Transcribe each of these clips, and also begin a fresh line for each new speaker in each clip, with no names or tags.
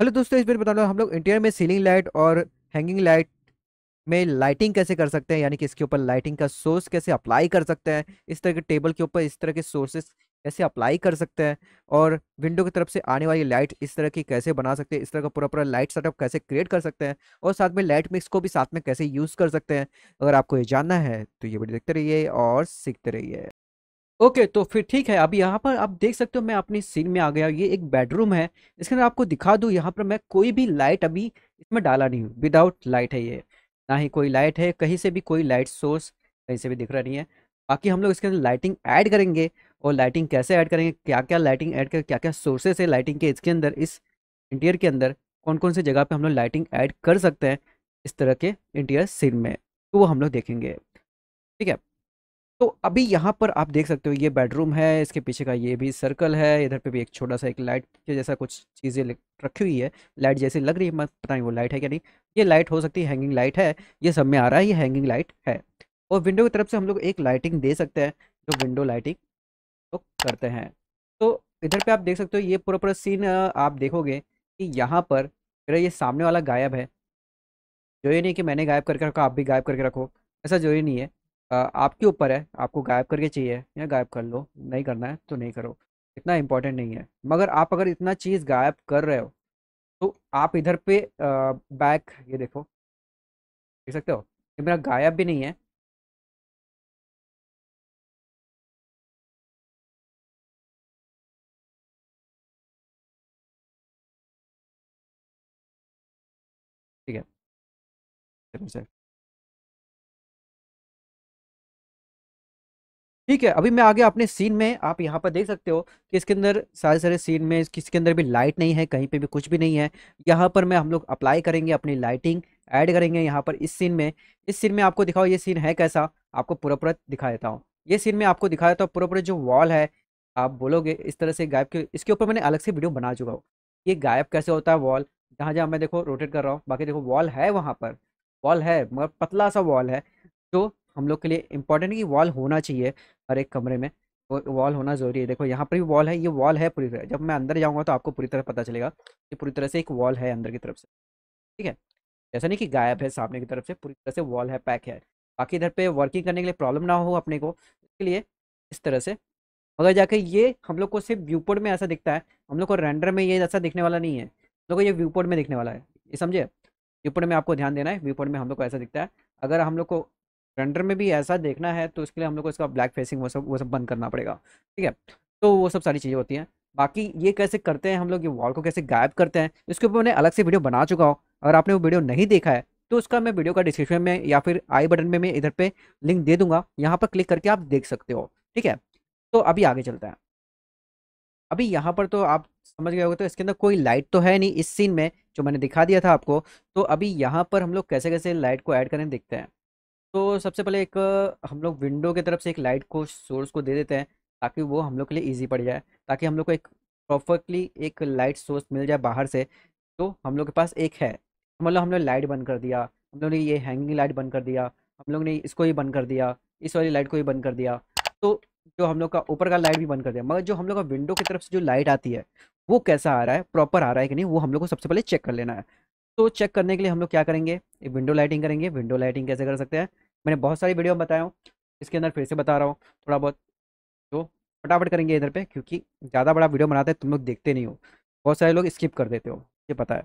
hello दोस्तों इस बार बताना हम लोग इंटीरियर में सीलिंग लाइट और हैंगिंग लाइट में लाइटिंग कैसे कर सकते हैं यानी कि इसके ऊपर लाइटिंग का सोर्स कैसे अप्लाई कर सकते हैं इस तरह के टेबल के ऊपर इस तरह के सोर्सेस कैसे अप्लाई कर सकते हैं और विंडो की तरफ से आने वाली लाइट इस तरह की कैसे बना सकते हैं इस तरह का पूरा पूरा लाइट सेटअप कैसे क्रिएट कर सकते हैं और साथ में लाइट मिक्स को भी साथ में कैसे यूज़ कर सकते हैं अगर आपको ये जानना है तो ये वीडियो देखते रहिए और सीखते रहिए ओके तो फिर ठीक है अब यहाँ पर आप देख सकते हो मैं अपनी सीन में आ गया ये एक बेडरूम है इसके अंदर आपको दिखा दूँ यहाँ पर मैं कोई भी लाइट अभी इसमें डाला नहीं हूँ विदाउट लाइट है ये ना ही कोई लाइट है कहीं से भी कोई लाइट सोर्स कहीं से भी दिख रहा नहीं है बाकी हम लोग इसके अंदर लाइटिंग ऐड करेंगे और लाइटिंग कैसे ऐड करेंगे क्या क्या लाइटिंग ऐड कर क्या क्या सोर्सेस है लाइटिंग के इसके अंदर इस इंटीरियर के अंदर कौन कौन से जगह पे हम लोग लाइटिंग ऐड कर सकते हैं इस तरह के इंटीरियर सीन में तो वो हम लोग देखेंगे ठीक है तो अभी यहाँ पर आप देख सकते हो ये बेडरूम है इसके पीछे का ये भी सर्कल है इधर पे भी एक छोटा सा एक लाइट के जैसा कुछ चीज़ें रखी हुई है लाइट जैसी लग रही है मैं पता नहीं वो लाइट है क्या नहीं ये लाइट हो सकती है हैंगिंग लाइट है ये सब में आ रहा है ये हैंगिंग लाइट है और विंडो की तरफ से हम लोग एक लाइटिंग दे सकते हैं जो विंडो लाइटिंग तो करते हैं तो इधर पर आप देख सकते हो ये पूरा पूरा सीन आप देखोगे कि यहाँ पर मेरा ये सामने वाला गायब है जो ये नहीं कि मैंने गायब करके रखा आप भी गायब करके रखो ऐसा जो ये नहीं है आपके ऊपर है आपको गायब करके चाहिए या गायब कर लो नहीं करना है तो नहीं करो इतना इम्पॉर्टेंट नहीं है मगर आप अगर इतना चीज़ गायब कर रहे हो तो आप इधर पे बैक ये देखो देख सकते हो ये मेरा गायब भी नहीं है ठीक है ठीक है अभी मैं आगे अपने सीन में आप यहाँ पर देख सकते हो कि इसके अंदर सारे सारे सीन में किसके अंदर भी लाइट नहीं है कहीं पे भी कुछ भी नहीं है यहाँ पर मैं हम लोग अप्लाई करेंगे अपनी लाइटिंग ऐड करेंगे यहाँ पर इस सीन में इस सीन में आपको दिखाओ ये सीन है कैसा आपको पूरा पूरा दिखा देता हूँ ये सीन में आपको दिखा देता हूँ तो पूरा पूरा जो वॉल है आप बोलोगे इस तरह से गायब के इसके ऊपर मैंने अलग से वीडियो बना चुका हूँ ये गायब कैसे होता है वॉल जहाँ जहाँ मैं देखो रोटेट कर रहा हूँ बाकी देखो वॉल है वहाँ पर वॉल है मगर पतला सा वॉल है जो हम लोग के लिए इम्पॉर्टेंट कि वॉल होना चाहिए हर एक कमरे में वॉल होना जरूरी है देखो यहाँ पर भी वॉल है ये वॉल है पूरी तरह जब मैं अंदर जाऊँगा तो आपको पूरी तरह पता चलेगा कि पूरी तरह से एक वॉल है अंदर की तरफ से ठीक है ऐसा नहीं कि गायब है सामने की तरफ से पूरी तरह से वॉल है पैक है बाकी इधर पे वर्किंग करने के लिए प्रॉब्लम ना हो अपने को इसके लिए इस तरह से मगर जाके ये हम लोग को सिर्फ व्यूपोर्ट में ऐसा दिखता है हम लोग को रेंडर में ये ऐसा दिखने वाला नहीं है हम लोग को ये व्यूपोर्ट में दिखने वाला है ये समझे व्यूपोर्ट में आपको ध्यान देना है व्यूपोर्ट में हम लोग को ऐसा दिखता है अगर हम लोग को रेंडर में भी ऐसा देखना है तो उसके लिए हम लोग को इसका ब्लैक फेसिंग वो सब वो सब बंद करना पड़ेगा ठीक है तो वो सब सारी चीज़ें होती हैं बाकी ये कैसे करते हैं हम लोग ये वॉल को कैसे गायब करते हैं इसके ऊपर मैंने अलग से वीडियो बना चुका हूँ अगर आपने वो वीडियो नहीं देखा है तो उसका मैं वीडियो का डिस्क्रिप्शन में या फिर आई बटन में मैं इधर पे लिंक दे दूंगा यहाँ पर क्लिक करके आप देख सकते हो ठीक है तो अभी आगे चलते हैं अभी यहाँ पर तो आप समझ गए होगे तो इसके अंदर कोई लाइट तो है नहीं इस सीन में जो मैंने दिखा दिया था आपको तो अभी यहाँ पर हम लोग कैसे कैसे लाइट को ऐड करें देखते हैं तो सबसे पहले एक हम लोग विंडो की तरफ से एक लाइट को सोर्स को दे देते हैं ताकि वो हम लोग के लिए इजी पड़ जाए ताकि हम लोग को एक प्रॉपरली एक लाइट सोर्स मिल जाए बाहर से तो हम लोग के पास एक है मतलब हम लोग लाइट बंद कर दिया हम लोग ने ये हैंगिंग लाइट बंद कर दिया हम लोग ने इसको ही बंद कर दिया इस वाली लाइट को ही बंद कर दिया तो जो हम लोग का ऊपर का लाइट भी बंद कर दिया मगर जो हम लोग का विंडो की तरफ से जो लाइट आती है वो कैसा आ रहा है प्रॉपर आ रहा है कि नहीं वो हम लोग को सबसे पहले चेक कर लेना है तो चेक करने के लिए हम लोग क्या करेंगे विंडो लाइटिंग करेंगे विंडो लाइटिंग कैसे कर सकते हैं मैंने बहुत सारी वीडियो बताया हूँ इसके अंदर फिर से बता रहा हूँ थोड़ा बहुत तो फटाफट करेंगे इधर पे क्योंकि ज़्यादा बड़ा वीडियो बनाते हैं तुम लोग देखते नहीं हो बहुत सारे लोग स्किप कर देते हो ये पता है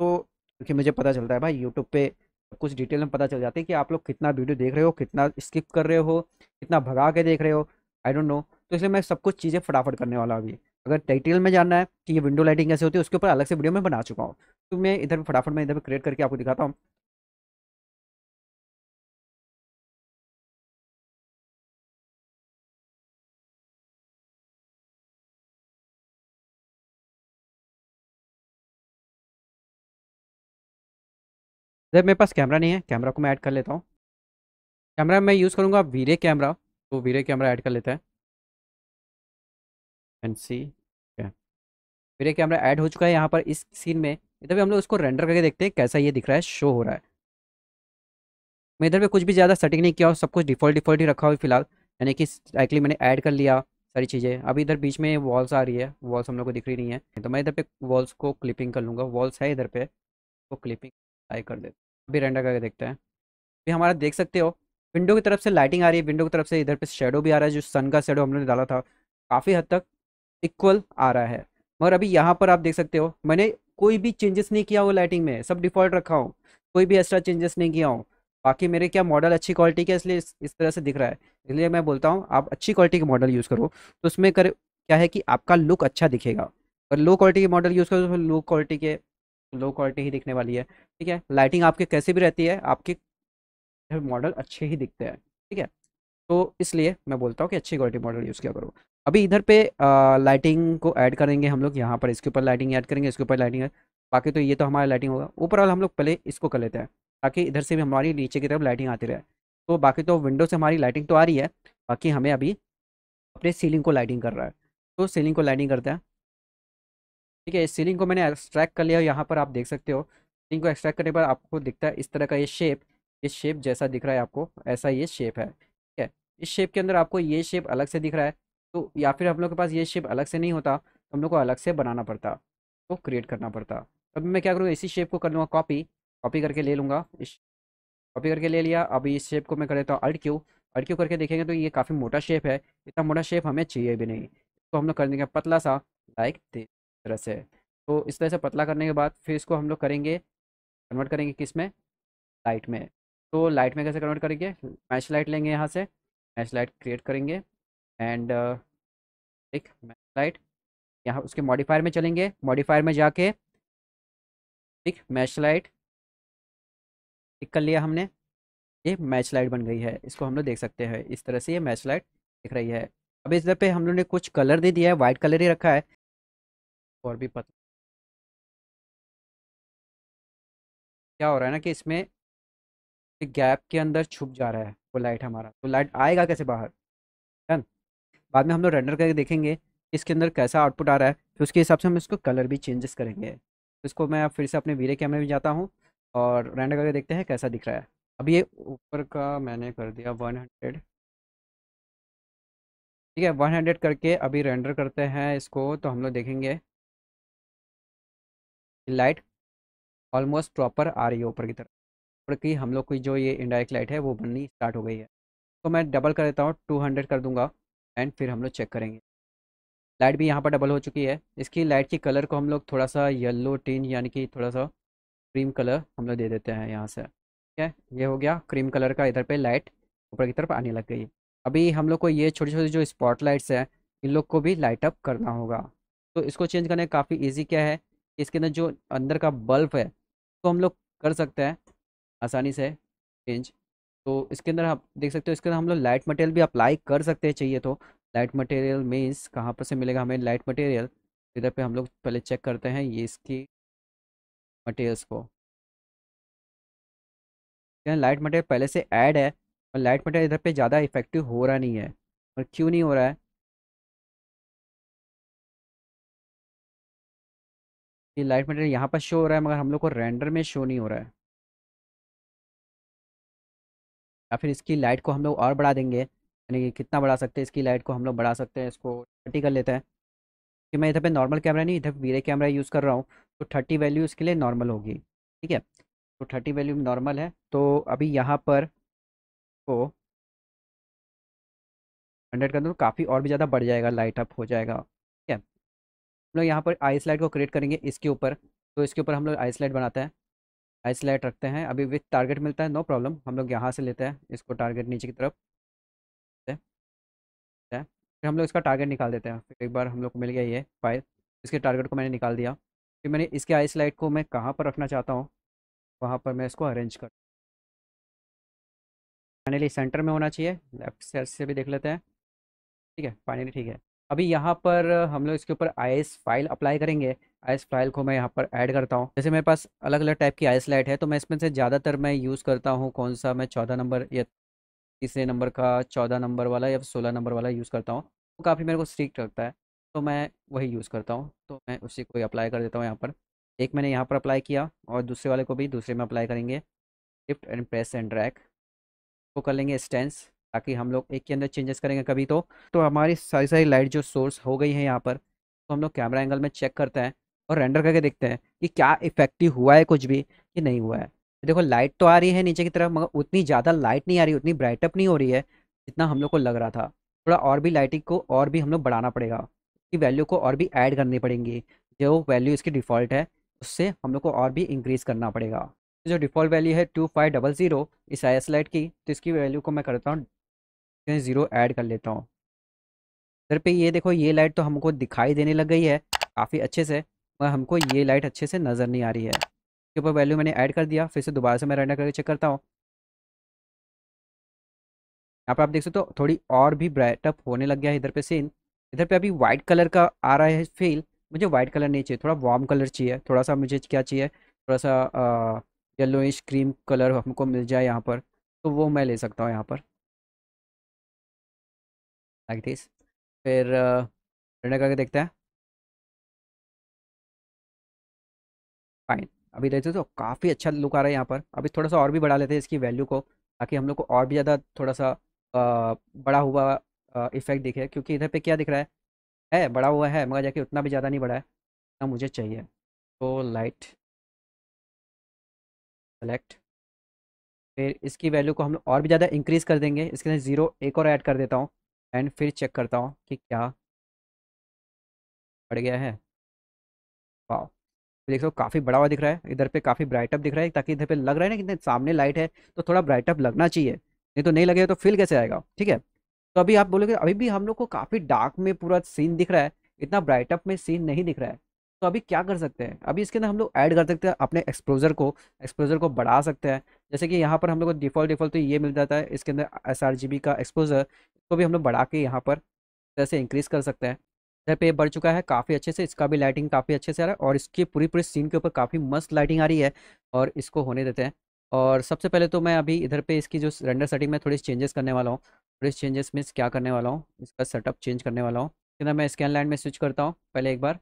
तो क्योंकि मुझे पता चलता है भाई यूट्यूब पे कुछ डिटेल में पता चल जाती है कि आप लोग कितना वीडियो देख रहे हो कितना स्किप कर रहे हो कितना भगा के देख रहे हो आई डोंट नो तो इसलिए मैं सब कुछ चीज़ें फटाफट करने वाला अभी अगर टाइटल में जानना है कि ये विंडो लाइटिंग कैसे होती है उसके ऊपर अलग से वीडियो में बना चुका हूँ तो मैं इधर फटाफट में इधर क्रिएट करके आपको दिखाता हूँ जब मेरे पास कैमरा नहीं है कैमरा को मैं ऐड कर लेता हूँ कैमरा मैं यूज़ करूँगा वीरे कैमरा तो वीरे कैमरा ऐड कर लेते हैं एंड सी एक कैमरा ऐड हो चुका है यहाँ पर इस सीन में इधर भी हम लोग इसको रेंडर करके देखते हैं कैसा ये दिख रहा है शो हो रहा है मैं इधर पे कुछ भी ज़्यादा सेटिंग नहीं किया और सब कुछ डिफ़ॉल्ट डिफ़ॉल्ट ही रखा हुआ फिलहाल यानी कि डायरेक्टली मैंने ऐड कर लिया सारी चीज़ें अभी इधर बीच में वॉल्स आ रही है वॉल्स हम लोग को दिख रही नहीं है तो मैं इधर पे वॉल्स को क्लिपिंग कर लूँगा वॉल्स है इधर पे तो क्लिपिंग आई कर देते अभी रेंडर करके देखते हैं अभी हमारा देख सकते हो विंडो की तरफ से लाइटिंग आ रही है विंडो की तरफ से इधर पे शेडो भी आ रहा है जो सन का शेडो हम लोग ने डाला था काफ़ी हद तक इक्वल आ रहा है मगर अभी यहाँ पर आप देख सकते हो मैंने कोई भी चेंजेस नहीं किया हो लाइटिंग में सब डिफ़ॉल्ट रखा हूँ कोई भी एक्स्ट्रा चेंजेस नहीं किया हूँ बाकी मेरे क्या मॉडल अच्छी क्वालिटी के इसलिए इस, तरह से दिख रहा है इसलिए मैं बोलता हूँ आप अच्छी क्वालिटी के मॉडल यूज़ करो तो उसमें कर क्या है कि आपका लुक अच्छा दिखेगा अगर लो क्वालिटी के मॉडल यूज़ करो तो लो क्वालिटी के लो क्वालिटी ही दिखने वाली है ठीक है लाइटिंग आपके कैसे भी रहती है आपके मॉडल अच्छे ही दिखते हैं ठीक है तो इसलिए मैं बोलता हूँ कि अच्छी क्वालिटी मॉडल यूज़ किया करो अभी इधर पे आ, लाइटिंग को ऐड करेंगे हम लोग यहाँ पर इसके ऊपर लाइटिंग ऐड करेंगे इसके ऊपर लाइटिंग बाकी तो ये तो हमारा लाइटिंग होगा ऊपर वाला हम लोग पहले इसको कर लेते हैं ताकि इधर से भी हमारी नीचे की तरफ लाइटिंग आती रहे तो बाकी तो विंडो से हमारी लाइटिंग तो आ रही है बाकी हमें अभी अपने सीलिंग को लाइटिंग कर रहा है तो सीलिंग को लाइटिंग करते हैं ठीक है इस सीलिंग को मैंने एक्सट्रैक्ट कर लिया यहाँ पर आप देख सकते हो सीलिंग को एक्सट्रैक्ट करने पर आपको दिखता है इस तरह का ये शेप इस शेप जैसा दिख रहा है आपको ऐसा ये शेप है ठीक है इस शेप के अंदर आपको ये शेप अलग से दिख रहा है तो या फिर हम लोग के पास ये शेप अलग से नहीं होता तो हम लोग को अलग से बनाना पड़ता तो क्रिएट करना पड़ता अभी मैं क्या करूँगा इसी शेप को कर लूँगा कॉपी कॉपी करके ले लूँगा इस कॉपी करके ले लिया अभी इस शेप को मैं कर देता हूँ अल्ट क्यू अल्ट क्यू करके देखेंगे तो ये काफ़ी मोटा शेप है इतना मोटा शेप हमें चाहिए भी नहीं इसको तो हम लोग कर देंगे पतला सा लाइक तरह से तो इस तरह से पतला करने के बाद फिर इसको हम लोग करेंगे कन्वर्ट करेंगे किस में लाइट में तो लाइट में कैसे कन्वर्ट करेंगे मैच लाइट लेंगे यहाँ से मैच लाइट क्रिएट करेंगे एंड एक लाइट यहाँ उसके मॉडिफायर में चलेंगे मॉडिफायर में जाके एक मैच लाइट क्लिक कर लिया हमने ये मैच लाइट बन गई है इसको हम लोग देख सकते हैं इस तरह से ये मैच लाइट दिख रही है अब इस पे हम लोग ने कुछ कलर दे दिया है वाइट कलर ही रखा है और भी पता क्या हो रहा है ना कि इसमें गैप के अंदर छुप जा रहा है वो लाइट हमारा तो लाइट आएगा कैसे बाहर बाद में हम लोग रेंडर करके देखेंगे इसके अंदर कैसा आउटपुट आ रहा है फिर उसके हिसाब से हम इसको कलर भी चेंजेस करेंगे इसको मैं फिर से अपने वीरे कैमरे में जाता हूँ और रेंडर करके देखते हैं कैसा दिख रहा है अब ये ऊपर का मैंने कर दिया वन हंड्रेड ठीक है वन हंड्रेड करके अभी रेंडर करते हैं इसको तो हम लोग देखेंगे लाइट ऑलमोस्ट प्रॉपर आ रही है ऊपर की तरफ ऊपर की हम लोग की जो ये इंडायरेक्ट लाइट है वो बननी स्टार्ट हो गई है तो मैं डबल कर देता हूँ टू हंड्रेड कर दूंगा एंड फिर हम लोग चेक करेंगे लाइट भी यहाँ पर डबल हो चुकी है इसकी लाइट की कलर को हम लोग थोड़ा सा येलो टीन यानी कि थोड़ा सा क्रीम कलर हम लोग दे देते हैं यहाँ से ठीक है ये हो गया क्रीम कलर का इधर पे लाइट ऊपर की तरफ आने लग गई अभी हम लोग को ये छोटी छोटी जो स्पॉट लाइट्स हैं इन लोग को भी लाइट अप करना होगा तो इसको चेंज करने काफ़ी ईजी क्या है इसके अंदर जो अंदर का बल्ब है तो हम लोग कर सकते हैं आसानी से चेंज तो इसके अंदर आप देख सकते हो इसके अंदर हम लोग लाइट मटेरियल भी अप्लाई कर सकते हैं चाहिए तो लाइट मटेरियल मीन्स कहाँ पर से मिलेगा हमें लाइट मटेरियल इधर पे हम लोग पहले चेक करते हैं ये इसकी मटेरियल्स को लाइट मटेरियल पहले से ऐड है और लाइट मटेरियल इधर पे ज़्यादा इफेक्टिव हो रहा नहीं है और क्यों नहीं हो रहा है ये लाइट मटेरियल यहाँ पर शो हो रहा है मगर हम लोग को रेंडर में शो नहीं हो रहा है या फिर इसकी लाइट को हम लोग और बढ़ा देंगे यानी कि कितना बढ़ा सकते हैं इसकी लाइट को हम लोग बढ़ा सकते हैं इसको थर्टी कर लेते हैं कि मैं इधर पे नॉर्मल कैमरा नहीं इधर वीरे कैमरा यूज़ कर रहा हूँ तो थर्टी वैल्यू इसके लिए नॉर्मल होगी ठीक है तो थर्टी वैल्यू नॉर्मल है तो अभी यहाँ पर को हंड्रेड कर दूँ काफ़ी और भी ज़्यादा बढ़ जाएगा लाइट अप हो जाएगा ठीक है हम लोग यहाँ पर आइस लाइट को क्रिएट करेंगे इसके ऊपर तो इसके ऊपर हम लोग आइस लाइट बनाते हैं लाइट रखते हैं अभी विथ टारगेट मिलता है नो प्रॉब्लम हम लोग यहाँ से लेते हैं इसको टारगेट नीचे की तरफ है फिर हम लोग इसका टारगेट निकाल देते हैं फिर एक बार हम लोग को मिल गया ये फाइल इसके टारगेट को मैंने निकाल दिया फिर मैंने इसके आइस लाइट को मैं कहाँ पर रखना चाहता हूँ वहाँ पर मैं इसको अरेंज कर फाइनली सेंटर में होना चाहिए लेफ्ट साइड से भी देख लेते हैं ठीक है फाइनली ठीक है अभी यहाँ पर हम लोग इसके ऊपर आई फाइल अप्लाई करेंगे आइस फाइल को मैं यहाँ पर ऐड करता हूँ जैसे मेरे पास अलग अलग टाइप की आइस लाइट है तो मैं इसमें से ज़्यादातर मैं यूज़ करता हूँ कौन सा मैं चौदह नंबर या तीसरे नंबर का चौदह नंबर वाला या सोलह नंबर वाला यूज़ करता हूँ वो काफ़ी मेरे को स्ट्रिक्ट लगता है तो मैं वही यूज़ करता हूँ तो मैं उसी को अप्लाई कर देता हूँ यहाँ पर एक मैंने यहाँ पर अप्लाई किया और दूसरे वाले को भी दूसरे में अप्लाई करेंगे shift and press and drag वो कर लेंगे स्टेंस ताकि हम लोग एक के अंदर चेंजेस करेंगे कभी तो तो हमारी सारी सारी लाइट जो सोर्स हो गई है यहाँ पर तो हम लोग कैमरा एंगल में चेक करते हैं और रेंडर करके देखते हैं कि क्या इफेक्टिव हुआ है कुछ भी कि नहीं हुआ है देखो लाइट तो आ रही है नीचे की तरफ मगर उतनी ज़्यादा लाइट नहीं आ रही उतनी ब्राइटअप नहीं हो रही है जितना हम लोग को लग रहा था थोड़ा और भी लाइटिंग को और भी हम लोग बढ़ाना पड़ेगा उसकी वैल्यू को और भी ऐड करनी पड़ेंगी जो वैल्यू इसकी डिफ़ॉल्ट है उससे हम लोग को और भी इंक्रीज़ करना पड़ेगा जो डिफ़ॉल्ट वैल्यू है टू फाइव डबल ज़ीरो इस आई एस लाइट की तो इसकी वैल्यू को मैं करता हूँ ज़ीरो ऐड कर लेता हूँ इधर पे ये देखो ये लाइट तो हमको दिखाई देने लग गई है काफ़ी अच्छे से मगर हमको ये लाइट अच्छे से नज़र नहीं आ रही है इसके ऊपर वैल्यू मैंने ऐड कर दिया फिर से दोबारा से मैं रेंडर करके चेक करता हूँ यहाँ पर आप देख सकते हो तो थोड़ी और भी ब्राइटअप होने लग गया है इधर पे सीन इधर पे अभी वाइट कलर का आ रहा है फील मुझे वाइट कलर नहीं चाहिए थोड़ा वार्म कलर चाहिए थोड़ा सा मुझे क्या चाहिए थोड़ा सा इश क्रीम कलर हमको मिल जाए यहाँ पर तो वो मैं ले सकता हूँ यहाँ पर लाइक दिस फिर रेंडर करके देखते हैं फाइन अभी देख तो काफ़ी अच्छा लुक आ रहा है यहाँ पर अभी थोड़ा सा और भी बढ़ा लेते हैं इसकी वैल्यू को ताकि हम लोग को और भी ज़्यादा थोड़ा सा बड़ा हुआ इफेक्ट दिखे क्योंकि इधर पर क्या दिख रहा है है बड़ा हुआ है मगर जाके उतना भी ज़्यादा नहीं बढ़ा है ना मुझे चाहिए तो लाइट सेलेक्ट फिर इसकी वैल्यू को हम लोग और भी ज़्यादा इंक्रीज़ कर देंगे इसके लिए ज़ीरो एक और ऐड कर देता हूँ एंड फिर चेक करता हूँ कि क्या बढ़ गया है वाह देख सकते हो काफ़ी बड़ा हुआ दिख रहा है इधर पे काफ़ी ब्राइटअप दिख रहा है ताकि इधर पे लग रहा है ना कितने सामने लाइट है तो थोड़ा ब्राइटअप लगना चाहिए नहीं तो नहीं लगेगा तो फील कैसे आएगा ठीक है तो अभी आप बोलोगे अभी भी हम लोग को काफ़ी डार्क में पूरा सीन दिख रहा है इतना ब्राइटअप में सीन नहीं दिख रहा है तो अभी क्या कर सकते हैं अभी इसके अंदर हम लोग ऐड कर सकते हैं अपने एक्सपोजर को एक्सपोजर को बढ़ा सकते हैं जैसे कि यहाँ पर हम लोग को डिफ़ॉल्ट डिफ़ॉल्ट तो ये मिल जाता है इसके अंदर एस का एक्सपोजर इसको तो भी हम लोग बढ़ा के यहाँ पर जैसे इंक्रीज़ कर सकते हैं इधर पे बढ़ चुका है काफ़ी अच्छे से इसका भी लाइटिंग काफ़ी अच्छे से आ रहा है और इसकी पूरी पूरी सीन के ऊपर काफ़ी मस्त लाइटिंग आ रही है और इसको होने देते हैं और सबसे पहले तो मैं अभी इधर पे इसकी जो रेंडर सेटिंग में थोड़ी चेंजेस करने वाला हूँ थोड़ी चेंजेस मीन्स क्या करने वाला हूँ इसका सेटअप चेंज करने वाला हूँ फिर मैं स्कैन लाइन में स्विच करता हूँ पहले एक बार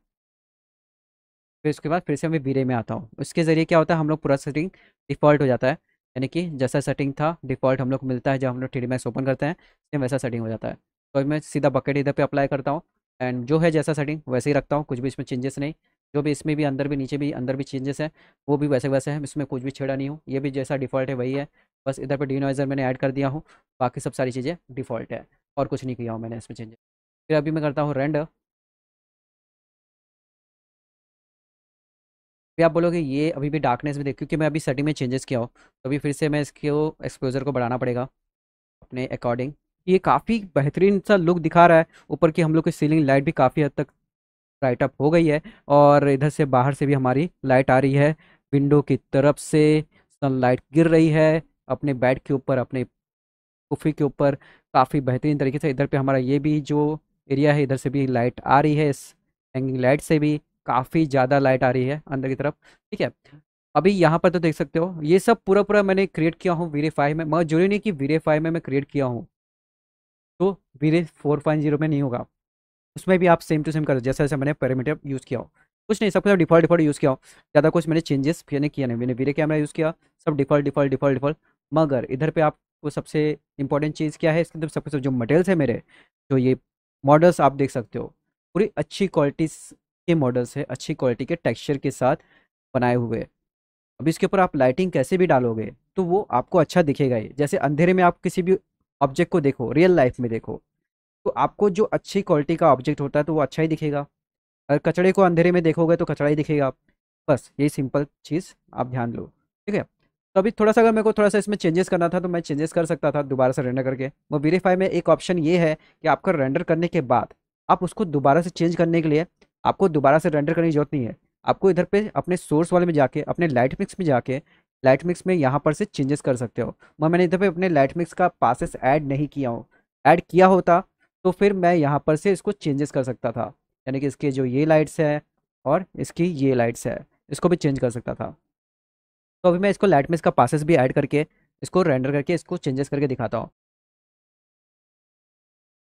फिर उसके बाद फिर से मैं बीरे में आता हूँ उसके ज़रिए क्या होता है हम लोग पूरा सेटिंग डिफ़ॉल्ट हो जाता है यानी कि जैसा सेटिंग था डिफ़ॉल्ट हम लोग मिलता है जब हम लोग टी मैक्स ओपन करते हैं सेम वैसा सेटिंग हो जाता है तो मैं सीधा बकेट इधर पर अप्लाई करता हूँ एंड जो है जैसा सेटिंग वैसे ही रखता हूँ कुछ भी इसमें चेंजेस नहीं जो भी इसमें भी अंदर भी नीचे भी अंदर भी चेंजेस है वो भी वैसे वैसे है इसमें कुछ भी छेड़ा नहीं हूँ ये भी जैसा डिफ़ॉल्ट है वही है बस इधर पर डिनोइज़र मैंने ऐड कर दिया हूँ बाकी सब सारी चीज़ें डिफ़ॉल्ट है और कुछ नहीं किया हूँ मैंने इसमें चेंजेस फिर अभी मैं करता हूँ रेंड फिर आप बोलोगे ये अभी भी डार्कनेस में देख क्योंकि मैं अभी सेटिंग में चेंजेस किया हूँ तो अभी फिर से मैं इसके एक्सपोजर को बढ़ाना पड़ेगा अपने अकॉर्डिंग ये काफ़ी बेहतरीन सा लुक दिखा रहा है ऊपर की हम लोग की सीलिंग लाइट भी काफ़ी हद तक राइट अप हो गई है और इधर से बाहर से भी हमारी लाइट आ रही है विंडो की तरफ से सनलाइट गिर रही है अपने बेड के ऊपर अपने कुफी के ऊपर काफ़ी बेहतरीन तरीके से इधर पे हमारा ये भी जो एरिया है इधर से भी लाइट आ रही है इस हैंगिंग लाइट से भी काफ़ी ज़्यादा लाइट आ रही है अंदर की तरफ ठीक है अभी यहाँ पर तो देख सकते हो ये सब पूरा पूरा मैंने क्रिएट किया हूँ वीरे में मगर जरूरी नहीं कि वीरे में मैं क्रिएट किया हूँ तो वीरेज फोर पॉइंट जीरो में नहीं होगा उसमें भी आप सेम टू सेम करो जैसा जैसे मैंने पैरामीटर यूज़ किया हो कुछ नहीं सब कुछ डिफॉल्ट डिफॉल्ट यूज़ किया हो ज़्यादा कुछ मैंने चेंजेस ने किया नहीं मैंने वीरे कैमरा यूज़ किया सब डिफॉल्ट डिफॉल्ट डिफॉल्ट डिफॉल्ट मगर इधर पे आपको सबसे इंपॉर्टेंट चीज़ क्या है इसके अंदर सबसे जो मटेरियल्स है मेरे जो ये मॉडल्स आप देख सकते हो पूरी अच्छी क्वालिटी के मॉडल्स है अच्छी क्वालिटी के टेक्स्चर के साथ बनाए हुए अब इसके ऊपर आप लाइटिंग कैसे भी डालोगे तो वो आपको अच्छा दिखेगा ही जैसे अंधेरे में आप किसी भी ऑब्जेक्ट को देखो रियल लाइफ में देखो तो आपको जो अच्छी क्वालिटी का ऑब्जेक्ट होता है तो वो अच्छा ही दिखेगा अगर कचड़े को अंधेरे में देखोगे तो कचड़ा ही दिखेगा बस यही सिंपल चीज़ आप ध्यान लो ठीक है तो अभी थोड़ा सा अगर मेरे को थोड़ा सा इसमें चेंजेस करना था तो मैं चेंजेस कर सकता था दोबारा से रेंडर करके वो वेरीफाई में एक ऑप्शन ये है कि आपका रेंडर करने के बाद आप उसको दोबारा से चेंज करने के लिए आपको दोबारा से रेंडर करने की जरूरत नहीं है आपको इधर पे अपने सोर्स वाले में जाके अपने लाइट पिक्स में जाके लाइट मिक्स में यहाँ पर से चेंजेस कर सकते हो मैं मैंने इधर पे अपने लाइट मिक्स का पासेस ऐड नहीं किया हूँ ऐड किया होता तो फिर मैं यहाँ पर से इसको चेंजेस कर सकता था यानी कि इसके जो ये लाइट्स है और इसकी ये लाइट्स है इसको भी चेंज कर सकता था तो अभी मैं इसको लाइट मिक्स का पासेस भी ऐड करके इसको रेंडर करके इसको चेंजेस करके दिखाता हूँ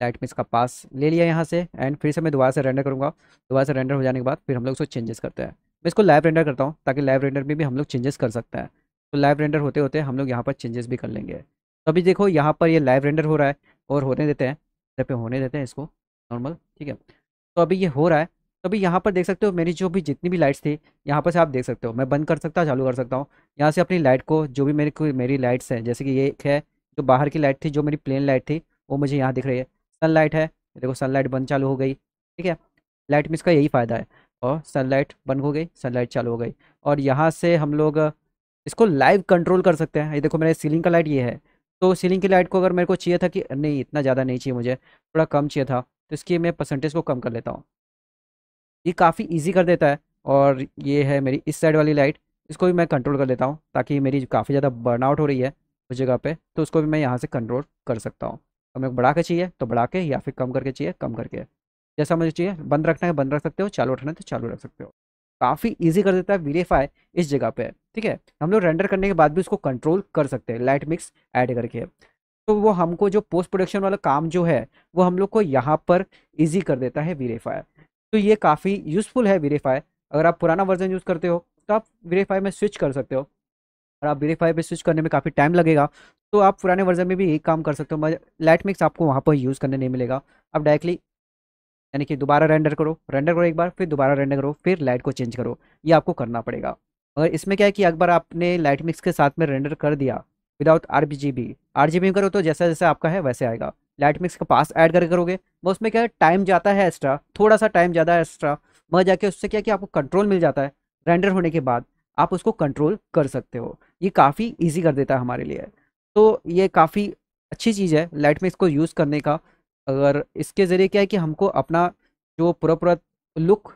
लाइट मिक्स का पास ले लिया यहाँ से एंड फिर से मैं दोबारा से रेंडर करूँगा दोबारा से रेंडर हो जाने के बाद फिर हम लोग उसको चेंजेस करते हैं मैं इसको लाइव रेंडर करता हूँ ताकि लाइव रेंडर में भी हम लोग चेंजेस कर सकते हैं तो लाइव रेंडर होते होते हम लोग यहाँ पर चेंजेस भी कर लेंगे तो अभी देखो यहाँ पर ये यह लाइव रेंडर हो रहा है और होने देते हैं जब पे होने देते हैं इसको नॉर्मल ठीक है तो अभी ये हो रहा है तो अभी यहाँ पर देख सकते हो मेरी जो भी जितनी भी लाइट्स थी यहाँ पर से आप देख सकते हो मैं बंद कर सकता हूँ चालू कर सकता हूँ यहाँ से अपनी लाइट को जो भी मेरी कोई मेरी लाइट्स हैं जैसे कि ये एक है जो बाहर की लाइट थी जो मेरी प्लेन लाइट थी वो मुझे यहाँ दिख रही है लाइट है देखो लाइट बंद चालू हो गई ठीक है लाइट में इसका यही फ़ायदा है और सनलाइट बंद हो गई सनलाइट चालू हो गई और यहाँ से हम लोग इसको लाइव कंट्रोल कर सकते हैं ये देखो मेरे सीलिंग का लाइट ये है तो सीलिंग की लाइट को अगर मेरे को चाहिए था कि नहीं इतना ज़्यादा नहीं चाहिए मुझे थोड़ा कम चाहिए था तो इसकी मैं परसेंटेज को कम कर लेता हूँ ये काफ़ी ईजी कर देता है और ये है मेरी इस साइड वाली लाइट इसको भी मैं कंट्रोल कर लेता हूँ ताकि मेरी काफ़ी ज़्यादा बर्नआउट हो रही है उस जगह पे तो उसको भी मैं यहाँ से कंट्रोल कर सकता हूँ तो मेरे को बढ़ा के चाहिए तो बढ़ा के या फिर कम करके चाहिए कम करके जैसा मुझे चाहिए बंद रखना है बंद रख सकते हो चालू रखना है तो चालू रख सकते हो काफ़ी ईजी कर देता है वीरीफाई इस जगह पे ठीक है हम लोग रेंडर करने के बाद भी उसको कंट्रोल कर सकते हैं लाइट मिक्स ऐड करके तो वो हमको जो पोस्ट प्रोडक्शन वाला काम जो है वो हम लोग को यहाँ पर ईजी कर देता है वीरीफाई तो ये काफ़ी यूज़फुल है वीरीफाई अगर आप पुराना वर्जन यूज़ करते हो तो आप वीरीफाई में स्विच कर सकते हो और आप वीरीफाई पर स्विच करने में काफ़ी टाइम लगेगा तो आप पुराने वर्जन में भी यही काम कर सकते हो लाइट मिक्स आपको वहाँ पर यूज़ करने नहीं मिलेगा आप डायरेक्टली यानी कि दोबारा रेंडर करो रेंडर करो एक बार फिर दोबारा रेंडर करो फिर लाइट को चेंज करो ये आपको करना पड़ेगा और इसमें क्या है कि बार आपने लाइट मिक्स के साथ में रेंडर कर दिया विदाउट आर बी करो तो जैसा जैसा आपका है वैसे आएगा लाइट मिक्स का पास ऐड करके करोगे वो उसमें क्या है टाइम जाता है एक्स्ट्रा थोड़ा सा टाइम ज़्यादा एक्स्ट्रा वह जाके उससे क्या कि आपको कंट्रोल मिल जाता है रेंडर होने के बाद आप उसको कंट्रोल कर सकते हो ये काफ़ी ईजी कर देता है हमारे लिए तो ये काफ़ी अच्छी चीज़ है लाइट मिक्स को यूज़ करने का अगर इसके ज़रिए क्या है कि हमको अपना जो पूरा पूरा लुक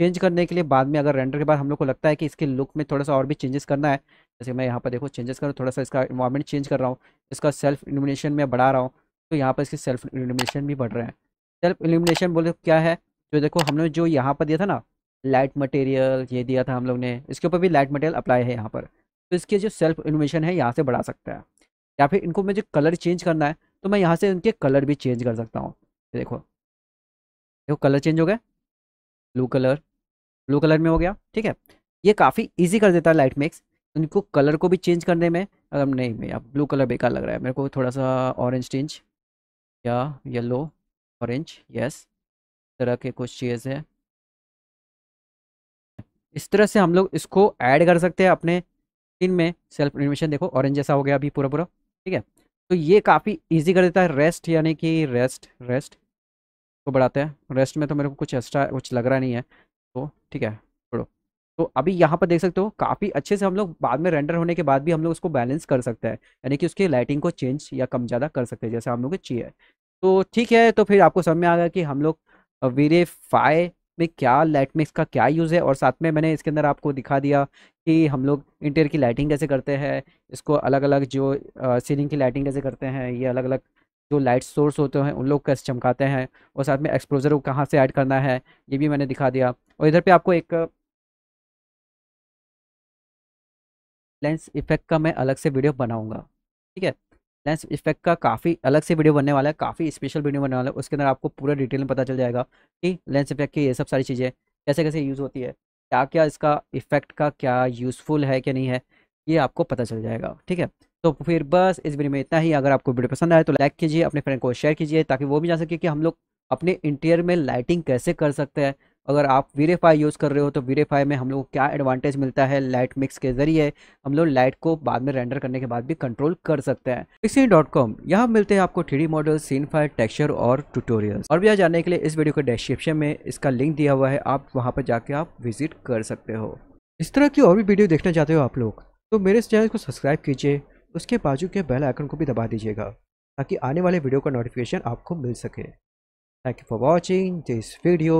चेंज करने के लिए बाद में अगर रेंडर के बाद हम लोग को लगता है कि इसके लुक में थोड़ा सा और भी चेंजेस करना है जैसे मैं यहाँ पर देखो चेंजेस करूँ थोड़ा सा इसका इन्वायरमेंट चेंज कर रहा हूँ इसका सेल्फ इलिमिनेशन में बढ़ा रहा हूँ तो यहाँ पर इसके सेल्फ इलिमिनेशन भी बढ़ रहे हैं सेल्फ इलिमिनेशन बोले तो क्या है जो देखो हमने जो यहाँ पर दिया था ना लाइट मटेरियल ये दिया था हम लोग ने इसके ऊपर भी लाइट मटेरियल अप्लाई है यहाँ पर तो इसके जो सेल्फ इल्यूमिनेशन है यहाँ से बढ़ा सकता है या फिर इनको मुझे कलर चेंज करना है तो मैं यहाँ से उनके कलर भी चेंज कर सकता हूँ देखो देखो कलर चेंज हो गया ब्लू कलर ब्लू कलर में हो गया ठीक है ये काफ़ी ईजी कर देता है लाइट मिक्स उनको कलर को भी चेंज करने में अगर नहीं भैया ब्लू कलर बेकार लग रहा है मेरे को थोड़ा सा ऑरेंज टिंज या येलो ऑरेंज यस तरह के कुछ चीज़ है इस तरह से हम लोग इसको ऐड कर सकते हैं अपने स्किन में सेल्फ एनिमेशन देखो ऑरेंज जैसा हो गया अभी पूरा पूरा ठीक है तो ये काफ़ी इजी कर देता है रेस्ट यानी कि रेस्ट रेस्ट को बढ़ाते हैं रेस्ट में तो मेरे को कुछ एक्स्ट्रा कुछ लग रहा नहीं है तो ठीक है छोड़ो तो अभी यहाँ पर देख सकते हो काफ़ी अच्छे से हम लोग बाद में रेंडर होने के बाद भी हम लोग उसको बैलेंस कर सकते हैं यानी कि उसकी लाइटिंग को चेंज या कम ज़्यादा कर सकते हैं जैसे हम लोग चाहिए तो ठीक है तो फिर आपको समझ में आ गया कि हम लोग वेरीफाई में क्या लाइट में इसका क्या यूज़ है और साथ में मैंने इसके अंदर आपको दिखा दिया कि हम लोग इंटीरियर की लाइटिंग कैसे करते हैं इसको अलग अलग जो सीलिंग की लाइटिंग कैसे करते हैं ये अलग अलग जो लाइट सोर्स होते हैं उन लोग कैसे चमकाते हैं और साथ में एक्सपोजर को कहाँ से ऐड करना है ये भी मैंने दिखा दिया और इधर पे आपको एक लेंस इफेक्ट का मैं अलग से वीडियो बनाऊँगा ठीक है लेंस इफेक्ट का काफ़ी अलग से वीडियो बनने वाला है काफ़ी स्पेशल वीडियो बनने वाला है उसके अंदर आपको पूरा डिटेल में पता चल जाएगा कि लेंस इफेक्ट की ये सब सारी चीज़ें कैसे कैसे यूज़ होती है क्या क्या इसका इफेक्ट का क्या यूज़फुल है क्या नहीं है ये आपको पता चल जाएगा ठीक है तो फिर बस इस वीडियो में इतना ही अगर आपको वीडियो पसंद आए तो लाइक कीजिए अपने फ्रेंड को शेयर कीजिए ताकि वो भी जान सके कि हम लोग अपने इंटीरियर में लाइटिंग कैसे कर सकते हैं अगर आप वीरेफाई यूज़ कर रहे हो तो वीरेफाई में हम लोग को क्या एडवांटेज मिलता है लाइट मिक्स के ज़रिए हम लोग लाइट को बाद में रेंडर करने के बाद भी कंट्रोल कर सकते हैं पिक्सी डॉट कॉम यहाँ मिलते हैं आपको three model scene file texture और ट्यूटोरियल्स और भी जाने के लिए इस वीडियो के डिस्क्रिप्शन में इसका लिंक दिया हुआ है आप वहाँ पर जाके आप विजिट कर सकते हो इस तरह की और भी वीडियो देखना चाहते हो आप लोग तो मेरे इस चैनल को सब्सक्राइब कीजिए उसके बाजू के बेल आइकन को भी दबा दीजिएगा ताकि आने वाले वीडियो का नोटिफिकेशन आपको मिल सके thank you for watching this video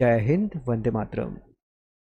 जय हिंद वंदे मातरम